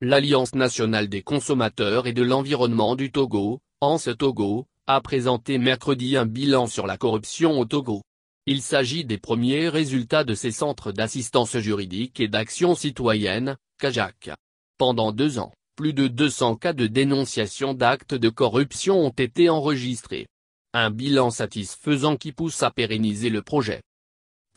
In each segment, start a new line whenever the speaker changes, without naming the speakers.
L'Alliance nationale des consommateurs et de l'environnement du Togo, ANSE Togo, a présenté mercredi un bilan sur la corruption au Togo. Il s'agit des premiers résultats de ces centres d'assistance juridique et d'action citoyenne, Kajak. Pendant deux ans, plus de 200 cas de dénonciation d'actes de corruption ont été enregistrés. Un bilan satisfaisant qui pousse à pérenniser le projet.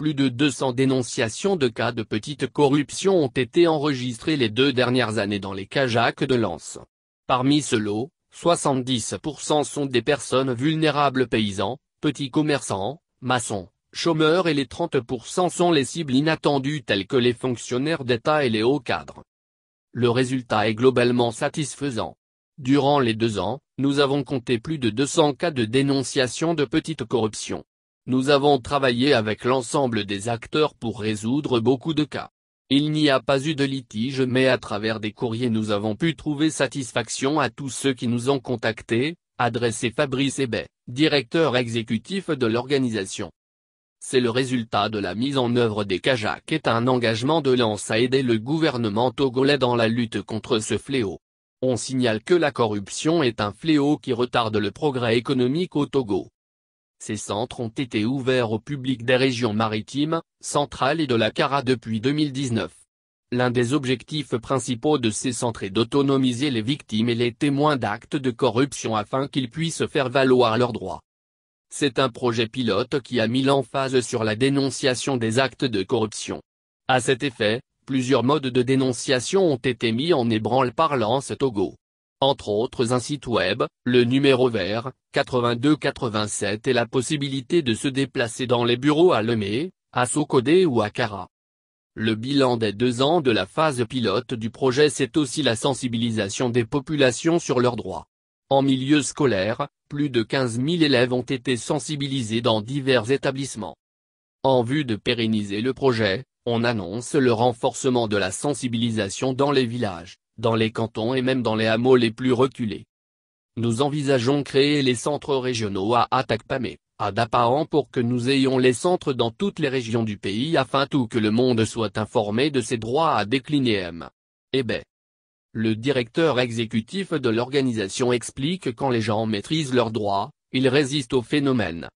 Plus de 200 dénonciations de cas de petite corruption ont été enregistrées les deux dernières années dans les Cajacs de Lens. Parmi ce lot, 70% sont des personnes vulnérables paysans, petits commerçants, maçons, chômeurs et les 30% sont les cibles inattendues telles que les fonctionnaires d'État et les hauts cadres. Le résultat est globalement satisfaisant. Durant les deux ans, nous avons compté plus de 200 cas de dénonciation de petite corruption. Nous avons travaillé avec l'ensemble des acteurs pour résoudre beaucoup de cas. Il n'y a pas eu de litige mais à travers des courriers nous avons pu trouver satisfaction à tous ceux qui nous ont contactés, adressé Fabrice Ebé, directeur exécutif de l'organisation. C'est le résultat de la mise en œuvre des Kajak est un engagement de Lance à aider le gouvernement togolais dans la lutte contre ce fléau. On signale que la corruption est un fléau qui retarde le progrès économique au Togo. Ces centres ont été ouverts au public des régions maritimes, centrales et de la CARA depuis 2019. L'un des objectifs principaux de ces centres est d'autonomiser les victimes et les témoins d'actes de corruption afin qu'ils puissent faire valoir leurs droits. C'est un projet pilote qui a mis l'emphase sur la dénonciation des actes de corruption. À cet effet, plusieurs modes de dénonciation ont été mis en ébranle par l'Anse Togo entre autres un site web, le numéro vert, 8287 et la possibilité de se déplacer dans les bureaux à Lemay, à Sokodé ou à Kara. Le bilan des deux ans de la phase pilote du projet c'est aussi la sensibilisation des populations sur leurs droits. En milieu scolaire, plus de 15 000 élèves ont été sensibilisés dans divers établissements. En vue de pérenniser le projet, on annonce le renforcement de la sensibilisation dans les villages dans les cantons et même dans les hameaux les plus reculés. Nous envisageons créer les centres régionaux à Atakpamé, à Dapaan pour que nous ayons les centres dans toutes les régions du pays afin tout que le monde soit informé de ses droits à décliner M. bien. Le directeur exécutif de l'organisation explique quand les gens maîtrisent leurs droits, ils résistent au phénomène.